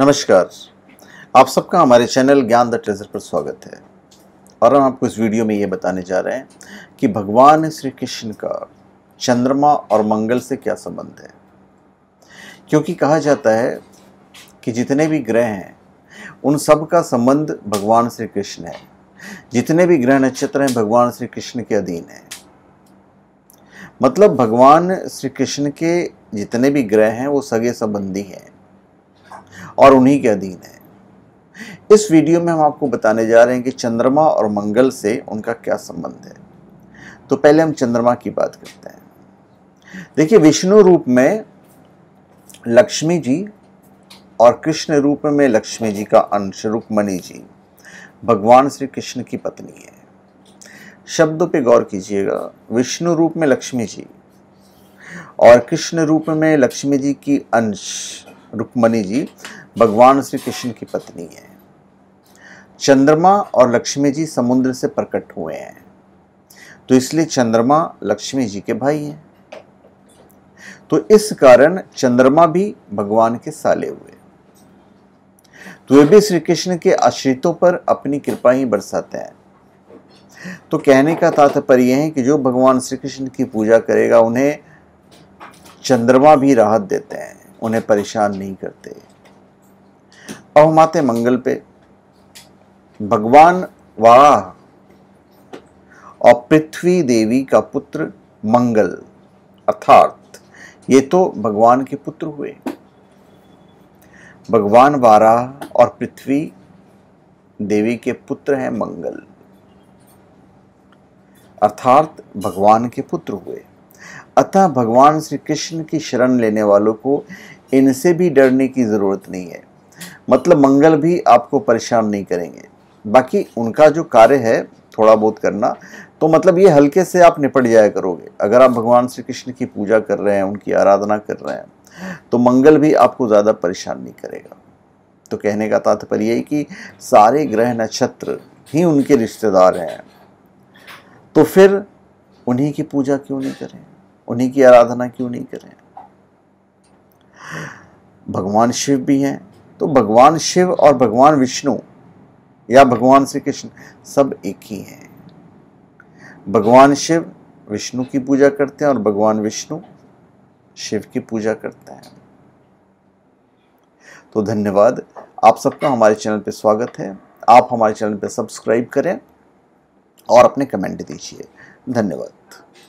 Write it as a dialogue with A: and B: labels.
A: नमस्कार आप सबका हमारे चैनल ज्ञान द ट्रेजर पर स्वागत है और हम आपको इस वीडियो में ये बताने जा रहे हैं कि भगवान श्री कृष्ण का चंद्रमा और मंगल से क्या संबंध है क्योंकि कहा जाता है कि जितने भी ग्रह हैं उन सब का संबंध भगवान श्री कृष्ण है जितने भी ग्रह नक्षत्र हैं भगवान श्री कृष्ण के अधीन हैं मतलब भगवान श्री कृष्ण के जितने भी ग्रह हैं वो सगे संबंधी हैं और उन्हीं के अधीन है इस वीडियो में हम आपको बताने जा रहे हैं कि चंद्रमा और मंगल से उनका क्या संबंध है तो पहले हम चंद्रमा की बात करते हैं देखिए विष्णु रूप में लक्ष्मी जी और कृष्ण रूप में लक्ष्मी जी का अंश रुक्मणी जी भगवान श्री कृष्ण की पत्नी है शब्दों पे गौर कीजिएगा विष्णु रूप में लक्ष्मी जी और कृष्ण रूप में लक्ष्मी जी की अंश रुक्मणी जी भगवान श्री कृष्ण की पत्नी है चंद्रमा और लक्ष्मी जी समुद्र से प्रकट हुए हैं तो इसलिए चंद्रमा लक्ष्मी जी के भाई हैं तो इस कारण चंद्रमा भी भगवान के साले हुए तो वे भी श्री कृष्ण के आश्रितों पर अपनी कृपा ही बरसाते हैं तो कहने का तात्पर्य यह है कि जो भगवान श्री कृष्ण की पूजा करेगा उन्हें चंद्रमा भी राहत देते हैं उन्हें परेशान नहीं करते अहमाते मंगल पे भगवान वाह और पृथ्वी देवी का पुत्र मंगल अर्थात ये तो भगवान के पुत्र हुए भगवान वारा और पृथ्वी देवी के पुत्र हैं मंगल अर्थात भगवान के पुत्र हुए अतः भगवान श्री कृष्ण की शरण लेने वालों को इनसे भी डरने की ज़रूरत नहीं है मतलब मंगल भी आपको परेशान नहीं करेंगे बाकी उनका जो कार्य है थोड़ा बहुत करना तो मतलब ये हल्के से आप निपट जाया करोगे अगर आप भगवान श्री कृष्ण की पूजा कर रहे हैं उनकी आराधना कर रहे हैं तो मंगल भी आपको ज़्यादा परेशान नहीं करेगा तो कहने का तात्पर्य यही कि सारे ग्रह नक्षत्र ही उनके रिश्तेदार हैं तो फिर उन्हीं की पूजा क्यों नहीं करें उन्हीं की आराधना क्यों नहीं करें भगवान शिव भी हैं तो भगवान शिव और भगवान विष्णु या भगवान श्री कृष्ण सब एक ही हैं भगवान शिव विष्णु की पूजा करते हैं और भगवान विष्णु शिव की पूजा करते हैं तो धन्यवाद आप सबका हमारे चैनल पर स्वागत है आप हमारे चैनल पर सब्सक्राइब करें और अपने कमेंट दीजिए धन्यवाद